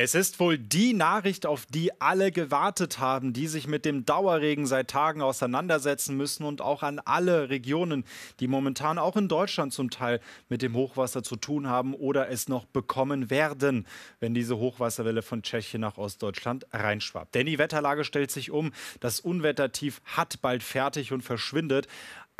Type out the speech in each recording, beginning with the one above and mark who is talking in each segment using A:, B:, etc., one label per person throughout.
A: Es ist wohl die Nachricht, auf die alle gewartet haben, die sich mit dem Dauerregen seit Tagen auseinandersetzen müssen und auch an alle Regionen, die momentan auch in Deutschland zum Teil mit dem Hochwasser zu tun haben oder es noch bekommen werden, wenn diese Hochwasserwelle von Tschechien nach Ostdeutschland reinschwappt. Denn die Wetterlage stellt sich um, das Unwettertief hat bald fertig und verschwindet,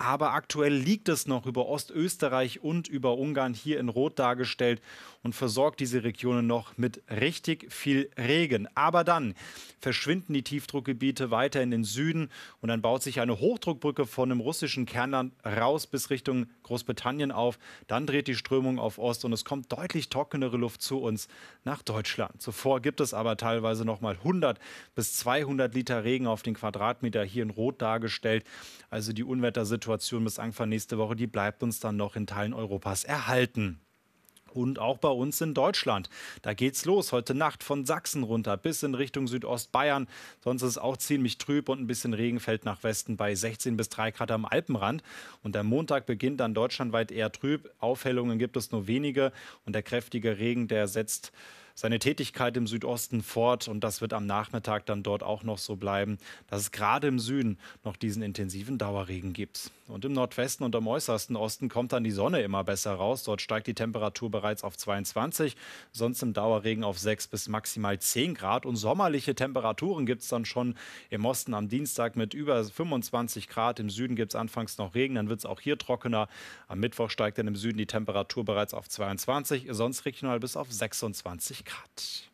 A: aber aktuell liegt es noch über Ostösterreich und über Ungarn hier in Rot dargestellt und versorgt diese Regionen noch mit richtig viel Regen. Aber dann verschwinden die Tiefdruckgebiete weiter in den Süden und dann baut sich eine Hochdruckbrücke von dem russischen Kernland raus bis Richtung Großbritannien auf. Dann dreht die Strömung auf Ost und es kommt deutlich trockenere Luft zu uns nach Deutschland. Zuvor gibt es aber teilweise noch mal 100 bis 200 Liter Regen auf den Quadratmeter hier in Rot dargestellt. Also die Unwettersituation Situation bis Anfang nächste Woche, die bleibt uns dann noch in Teilen Europas erhalten. Und auch bei uns in Deutschland. Da geht's los heute Nacht von Sachsen runter bis in Richtung Südostbayern. Sonst ist es auch ziemlich trüb und ein bisschen Regen fällt nach Westen bei 16 bis 3 Grad am Alpenrand. Und der Montag beginnt dann deutschlandweit eher trüb. Aufhellungen gibt es nur wenige und der kräftige Regen, der setzt seine Tätigkeit im Südosten fort und das wird am Nachmittag dann dort auch noch so bleiben, dass es gerade im Süden noch diesen intensiven Dauerregen gibt. Und im Nordwesten und am äußersten Osten kommt dann die Sonne immer besser raus. Dort steigt die Temperatur bereits auf 22, sonst im Dauerregen auf 6 bis maximal 10 Grad. Und sommerliche Temperaturen gibt es dann schon im Osten am Dienstag mit über 25 Grad. Im Süden gibt es anfangs noch Regen, dann wird es auch hier trockener. Am Mittwoch steigt dann im Süden die Temperatur bereits auf 22, sonst regional bis auf 26 Grad. Descartes.